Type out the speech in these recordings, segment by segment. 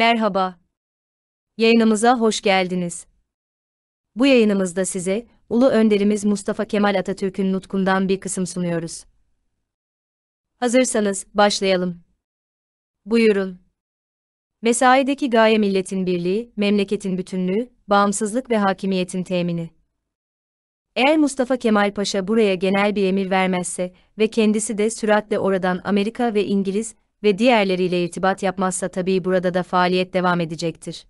Merhaba. Yayınımıza hoş geldiniz. Bu yayınımızda size Ulu Önderimiz Mustafa Kemal Atatürk'ün nutkundan bir kısım sunuyoruz. Hazırsanız başlayalım. Buyurun. Mesaideki gaye milletin birliği, memleketin bütünlüğü, bağımsızlık ve hakimiyetin temini. Eğer Mustafa Kemal Paşa buraya genel bir emir vermezse ve kendisi de süratle oradan Amerika ve İngiliz ve diğerleriyle irtibat yapmazsa tabii burada da faaliyet devam edecektir.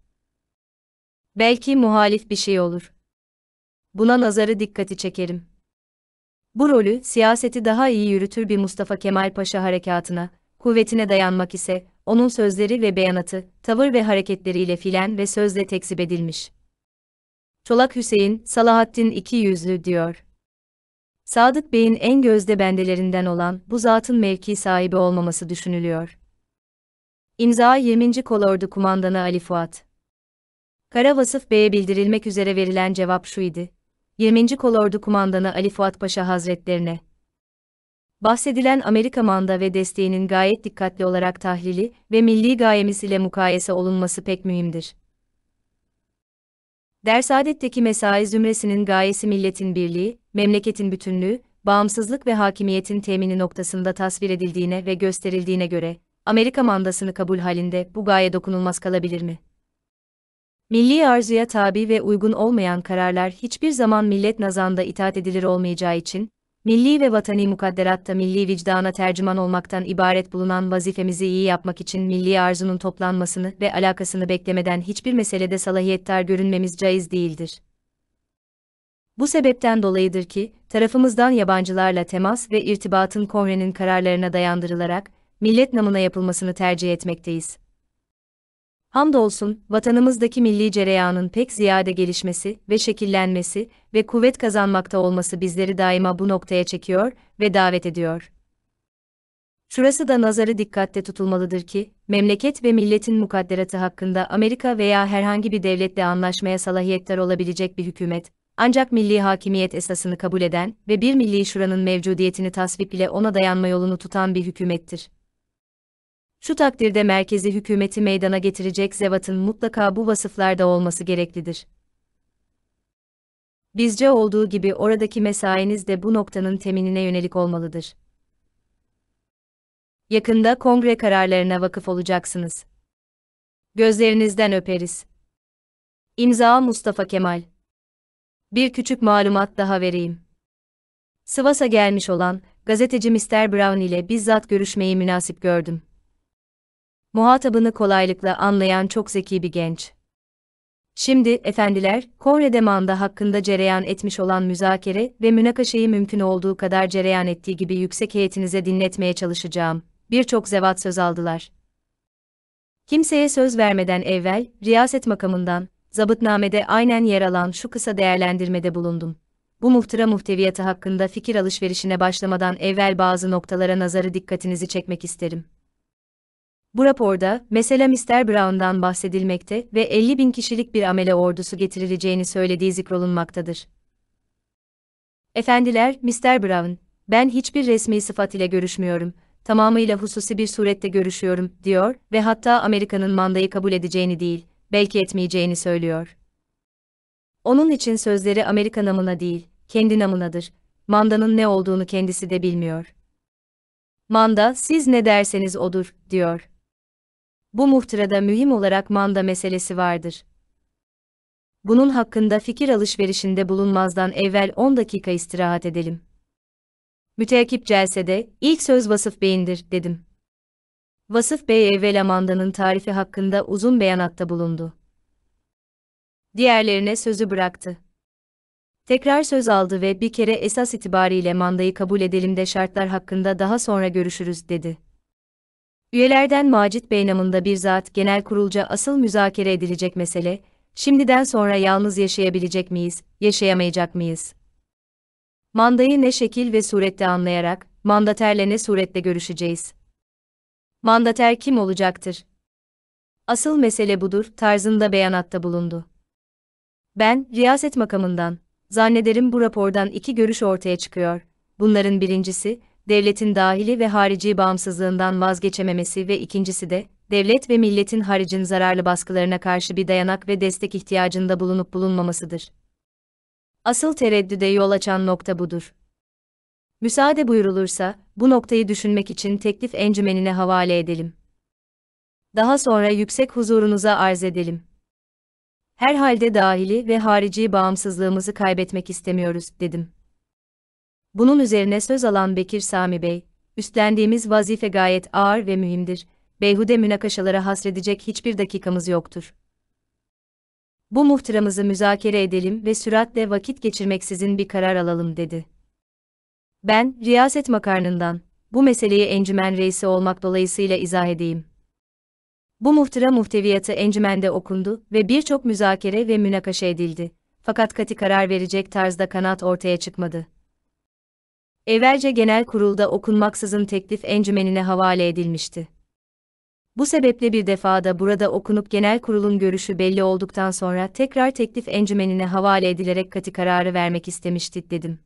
Belki muhalif bir şey olur. Buna nazarı dikkati çekerim. Bu rolü siyaseti daha iyi yürütür bir Mustafa Kemal Paşa harekatına, kuvvetine dayanmak ise, onun sözleri ve beyanatı, tavır ve hareketleriyle filen ve sözle tekzip edilmiş. Çolak Hüseyin, Salahattin iki yüzlü diyor. Sadık Bey'in en gözde bendelerinden olan bu zatın mevki sahibi olmaması düşünülüyor. İmza 20. Kolordu Kumandanı Ali Fuat. Kara Vasıf Bey'e bildirilmek üzere verilen cevap şu idi. 20. Kolordu Kumandanı Ali Fuat Paşa Hazretlerine. Bahsedilen Amerika manda ve desteğinin gayet dikkatli olarak tahlili ve milli gayemiz ile mukayese olunması pek mühimdir. Dersadetteki mesai zümresinin gayesi milletin birliği memleketin bütünlüğü, bağımsızlık ve hakimiyetin temini noktasında tasvir edildiğine ve gösterildiğine göre, Amerika mandasını kabul halinde bu gaye dokunulmaz kalabilir mi? Milli arzuya tabi ve uygun olmayan kararlar hiçbir zaman millet nazanda itaat edilir olmayacağı için, milli ve vatani mukadderatta milli vicdana tercüman olmaktan ibaret bulunan vazifemizi iyi yapmak için milli arzunun toplanmasını ve alakasını beklemeden hiçbir meselede salahiyettar görünmemiz caiz değildir. Bu sebepten dolayıdır ki, tarafımızdan yabancılarla temas ve irtibatın Kongre'nin kararlarına dayandırılarak, millet namına yapılmasını tercih etmekteyiz. Hamdolsun, vatanımızdaki milli cereyanın pek ziyade gelişmesi ve şekillenmesi ve kuvvet kazanmakta olması bizleri daima bu noktaya çekiyor ve davet ediyor. Şurası da nazarı dikkatte tutulmalıdır ki, memleket ve milletin mukadderatı hakkında Amerika veya herhangi bir devletle anlaşmaya salahiyetler olabilecek bir hükümet, ancak milli hakimiyet esasını kabul eden ve bir milli şuranın mevcudiyetini tasvip ile ona dayanma yolunu tutan bir hükümettir. Şu takdirde merkezi hükümeti meydana getirecek zevatın mutlaka bu vasıflarda olması gereklidir. Bizce olduğu gibi oradaki mesainiz de bu noktanın teminine yönelik olmalıdır. Yakında kongre kararlarına vakıf olacaksınız. Gözlerinizden öperiz. İmza Mustafa Kemal bir küçük malumat daha vereyim. Sivas'a gelmiş olan gazeteci Mr. Brown ile bizzat görüşmeyi münasip gördüm. Muhatabını kolaylıkla anlayan çok zeki bir genç. Şimdi, efendiler, Kore demanda hakkında cereyan etmiş olan müzakere ve münakaşayı mümkün olduğu kadar cereyan ettiği gibi yüksek heyetinize dinletmeye çalışacağım. Birçok zevat söz aldılar. Kimseye söz vermeden evvel, riyaset makamından, zabıtnamede aynen yer alan şu kısa değerlendirmede bulundum. Bu muhtıra muhteviyatı hakkında fikir alışverişine başlamadan evvel bazı noktalara nazarı dikkatinizi çekmek isterim. Bu raporda, mesela Mr. Brown'dan bahsedilmekte ve 50 bin kişilik bir amele ordusu getirileceğini söylediği zikrolunmaktadır. Efendiler, Mr. Brown, ben hiçbir resmi sıfat ile görüşmüyorum, tamamıyla hususi bir surette görüşüyorum, diyor ve hatta Amerika'nın mandayı kabul edeceğini değil, belki etmeyeceğini söylüyor. Onun için sözleri Amerika namına değil, kendi namınadır. Manda'nın ne olduğunu kendisi de bilmiyor. Manda, siz ne derseniz odur, diyor. Bu muhtırada mühim olarak manda meselesi vardır. Bunun hakkında fikir alışverişinde bulunmazdan evvel 10 dakika istirahat edelim. Müteakip celsede, ilk söz Vasıf Bey'indir, dedim. Vasıf Bey evvel Amanda'nın tarifi hakkında uzun beyanatta bulundu. Diğerlerine sözü bıraktı. Tekrar söz aldı ve bir kere esas itibariyle mandayı kabul edelim de şartlar hakkında daha sonra görüşürüz dedi. Üyelerden Macit Bey namında bir zat genel kurulca asıl müzakere edilecek mesele, şimdiden sonra yalnız yaşayabilecek miyiz, yaşayamayacak mıyız? Mandayı ne şekil ve surette anlayarak, mandaterle ne surette görüşeceğiz? Mandater kim olacaktır? Asıl mesele budur, tarzında beyanatta bulundu. Ben, riyaset makamından, zannederim bu rapordan iki görüş ortaya çıkıyor. Bunların birincisi, devletin dahili ve harici bağımsızlığından vazgeçememesi ve ikincisi de, devlet ve milletin haricin zararlı baskılarına karşı bir dayanak ve destek ihtiyacında bulunup bulunmamasıdır. Asıl tereddüde yol açan nokta budur. Müsaade buyurulursa, bu noktayı düşünmek için teklif encümenine havale edelim. Daha sonra yüksek huzurunuza arz edelim. Herhalde dahili ve harici bağımsızlığımızı kaybetmek istemiyoruz, dedim. Bunun üzerine söz alan Bekir Sami Bey, üstlendiğimiz vazife gayet ağır ve mühimdir, beyhude münakaşalara hasredecek hiçbir dakikamız yoktur. Bu muhtıramızı müzakere edelim ve süratle vakit geçirmeksizin bir karar alalım dedi. Ben, riyaset makarnından, bu meseleyi encümen reisi olmak dolayısıyla izah edeyim. Bu muhtıra muhteviyatı encümende okundu ve birçok müzakere ve münakaşa edildi. Fakat kati karar verecek tarzda kanat ortaya çıkmadı. Evvelce genel kurulda okunmaksızın teklif encümenine havale edilmişti. Bu sebeple bir defada burada okunup genel kurulun görüşü belli olduktan sonra tekrar teklif encümenine havale edilerek kati kararı vermek istemiştik dedim.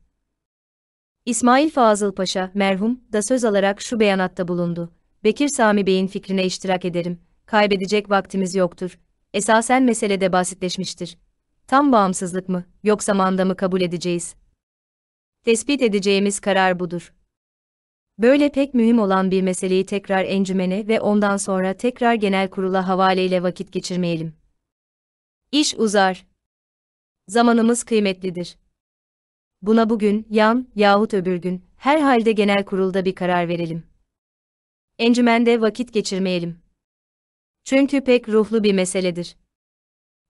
İsmail Fazıl Paşa, merhum, da söz alarak şu beyanatta bulundu. Bekir Sami Bey'in fikrine iştirak ederim. Kaybedecek vaktimiz yoktur. Esasen mesele de basitleşmiştir. Tam bağımsızlık mı, yoksa mandamı kabul edeceğiz? Tespit edeceğimiz karar budur. Böyle pek mühim olan bir meseleyi tekrar encümene ve ondan sonra tekrar genel kurula havaleyle vakit geçirmeyelim. İş uzar. Zamanımız kıymetlidir buna bugün, yan, yahut öbür gün, herhalde genel kurulda bir karar verelim. Encümende vakit geçirmeyelim. Çünkü pek ruhlu bir meseledir.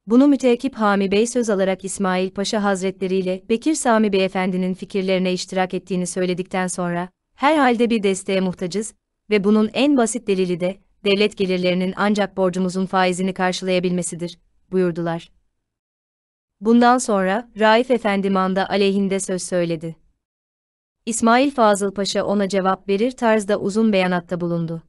Bunu müteakip Hami Bey söz alarak İsmail Paşa Hazretleri ile Bekir Sami Beyefendinin fikirlerine iştirak ettiğini söyledikten sonra, herhalde bir desteğe muhtacız ve bunun en basit delili de, devlet gelirlerinin ancak borcumuzun faizini karşılayabilmesidir, buyurdular. Bundan sonra Raif Efendi Manda aleyhinde söz söyledi. İsmail Fazıl Paşa ona cevap verir tarzda uzun beyanatta bulundu.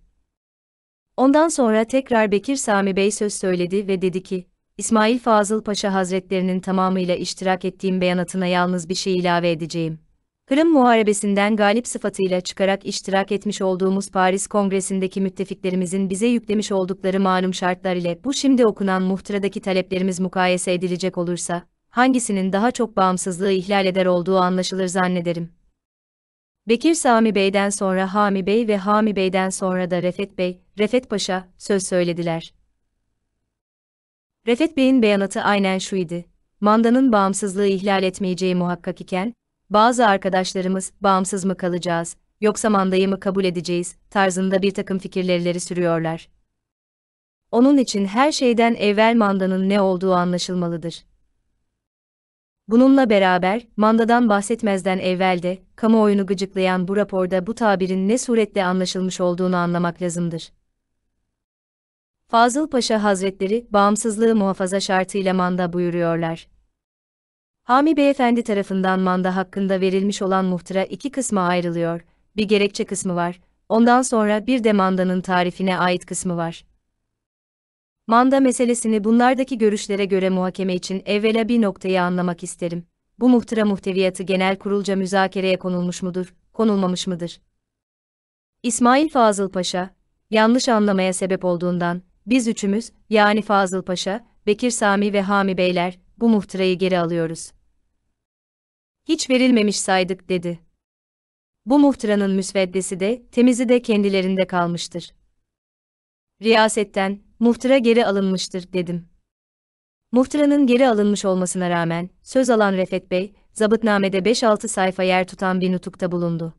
Ondan sonra tekrar Bekir Sami Bey söz söyledi ve dedi ki, İsmail Fazıl Paşa Hazretlerinin tamamıyla iştirak ettiğim beyanatına yalnız bir şey ilave edeceğim. Kırım Muharebesi'nden galip sıfatıyla çıkarak iştirak etmiş olduğumuz Paris Kongresi'ndeki müttefiklerimizin bize yüklemiş oldukları malum şartlar ile bu şimdi okunan muhtıradaki taleplerimiz mukayese edilecek olursa, hangisinin daha çok bağımsızlığı ihlal eder olduğu anlaşılır zannederim. Bekir Sami Bey'den sonra Hami Bey ve Hami Bey'den sonra da Refet Bey, Refet Paşa söz söylediler. Refet Bey'in beyanatı aynen şu idi. Mandanın bağımsızlığı ihlal etmeyeceği muhakkak iken, bazı arkadaşlarımız, bağımsız mı kalacağız, yoksa mandayı mı kabul edeceğiz, tarzında bir takım fikirlerleri sürüyorlar. Onun için her şeyden evvel mandanın ne olduğu anlaşılmalıdır. Bununla beraber, mandadan bahsetmezden evvel de, kamuoyunu gıcıklayan bu raporda bu tabirin ne suretle anlaşılmış olduğunu anlamak lazımdır. Fazıl Paşa Hazretleri, bağımsızlığı muhafaza şartıyla manda buyuruyorlar. Hami Beyefendi tarafından manda hakkında verilmiş olan muhtıra iki kısma ayrılıyor. Bir gerekçe kısmı var, ondan sonra bir de mandanın tarifine ait kısmı var. Manda meselesini bunlardaki görüşlere göre muhakeme için evvela bir noktayı anlamak isterim. Bu muhtıra muhteviyatı genel kurulca müzakereye konulmuş mudur, konulmamış mıdır? İsmail Fazıl Paşa, yanlış anlamaya sebep olduğundan, biz üçümüz, yani Fazıl Paşa, Bekir Sami ve Hami Beyler, bu muhtırayı geri alıyoruz hiç verilmemiş saydık dedi. Bu muhtıranın müsveddesi de, temizi de kendilerinde kalmıştır. Riyasetten, muhtıra geri alınmıştır dedim. Muhtıranın geri alınmış olmasına rağmen, söz alan Refet Bey, zabıtnamede 5-6 sayfa yer tutan bir nutukta bulundu.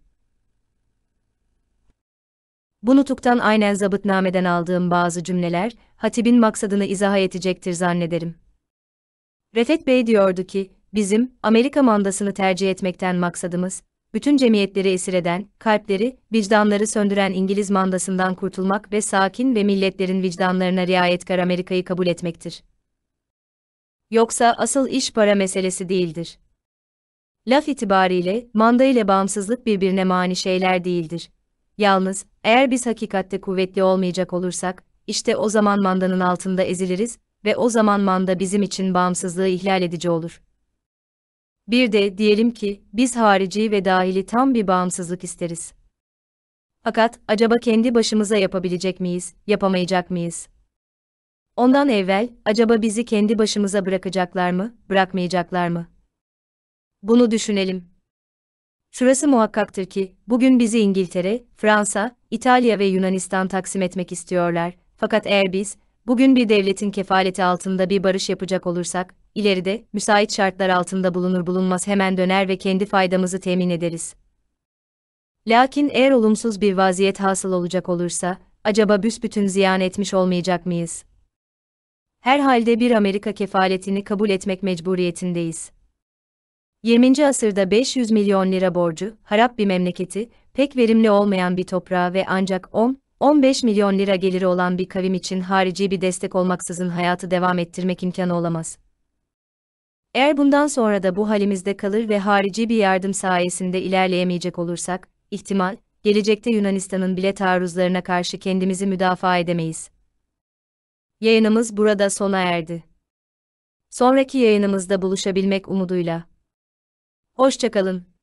Bu nutuktan aynen zabıtnameden aldığım bazı cümleler, hatibin maksadını izah edecektir zannederim. Refet Bey diyordu ki, Bizim, Amerika mandasını tercih etmekten maksadımız, bütün cemiyetleri esir eden, kalpleri, vicdanları söndüren İngiliz mandasından kurtulmak ve sakin ve milletlerin vicdanlarına riayetkar Amerika'yı kabul etmektir. Yoksa asıl iş para meselesi değildir. Laf itibariyle, manda ile bağımsızlık birbirine mani şeyler değildir. Yalnız, eğer biz hakikatte kuvvetli olmayacak olursak, işte o zaman mandanın altında eziliriz ve o zaman manda bizim için bağımsızlığı ihlal edici olur. Bir de diyelim ki biz harici ve dahili tam bir bağımsızlık isteriz. Fakat acaba kendi başımıza yapabilecek miyiz, yapamayacak mıyız? Ondan evvel acaba bizi kendi başımıza bırakacaklar mı, bırakmayacaklar mı? Bunu düşünelim. Şurası muhakkaktır ki, bugün bizi İngiltere, Fransa, İtalya ve Yunanistan taksim etmek istiyorlar. Fakat eğer biz, bugün bir devletin kefaleti altında bir barış yapacak olursak, ileride, müsait şartlar altında bulunur bulunmaz hemen döner ve kendi faydamızı temin ederiz. Lakin eğer olumsuz bir vaziyet hasıl olacak olursa, acaba büsbütün ziyan etmiş olmayacak mıyız? Herhalde bir Amerika kefaletini kabul etmek mecburiyetindeyiz. 20. asırda 500 milyon lira borcu, harap bir memleketi, pek verimli olmayan bir toprağı ve ancak 10, 15 milyon lira geliri olan bir kavim için harici bir destek olmaksızın hayatı devam ettirmek imkanı olamaz. Eğer bundan sonra da bu halimizde kalır ve harici bir yardım sayesinde ilerleyemeyecek olursak, ihtimal, gelecekte Yunanistan'ın bile taarruzlarına karşı kendimizi müdafaa edemeyiz. Yayınımız burada sona erdi. Sonraki yayınımızda buluşabilmek umuduyla. Hoşçakalın.